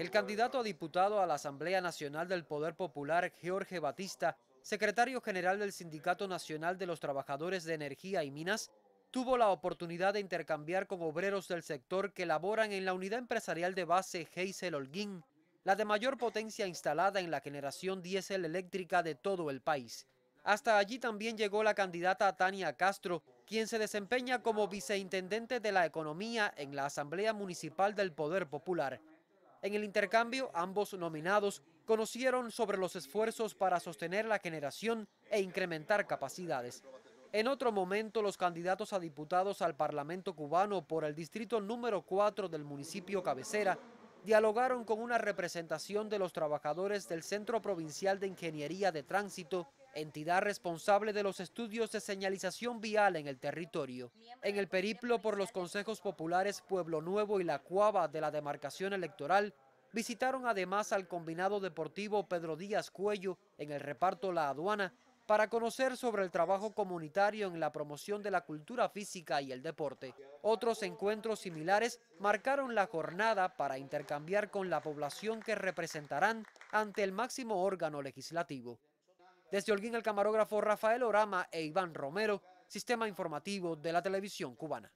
El candidato a diputado a la Asamblea Nacional del Poder Popular, Jorge Batista, secretario general del Sindicato Nacional de los Trabajadores de Energía y Minas, tuvo la oportunidad de intercambiar con obreros del sector que laboran en la unidad empresarial de base Geisel Holguín, la de mayor potencia instalada en la generación diésel eléctrica de todo el país. Hasta allí también llegó la candidata Tania Castro, quien se desempeña como viceintendente de la Economía en la Asamblea Municipal del Poder Popular. En el intercambio, ambos nominados conocieron sobre los esfuerzos para sostener la generación e incrementar capacidades. En otro momento, los candidatos a diputados al Parlamento cubano por el distrito número 4 del municipio cabecera dialogaron con una representación de los trabajadores del Centro Provincial de Ingeniería de Tránsito entidad responsable de los estudios de señalización vial en el territorio. En el periplo por los consejos populares Pueblo Nuevo y La Cuava de la demarcación electoral, visitaron además al combinado deportivo Pedro Díaz Cuello en el reparto La Aduana para conocer sobre el trabajo comunitario en la promoción de la cultura física y el deporte. Otros encuentros similares marcaron la jornada para intercambiar con la población que representarán ante el máximo órgano legislativo. Desde Holguín, el camarógrafo Rafael Orama e Iván Romero, Sistema Informativo de la Televisión Cubana.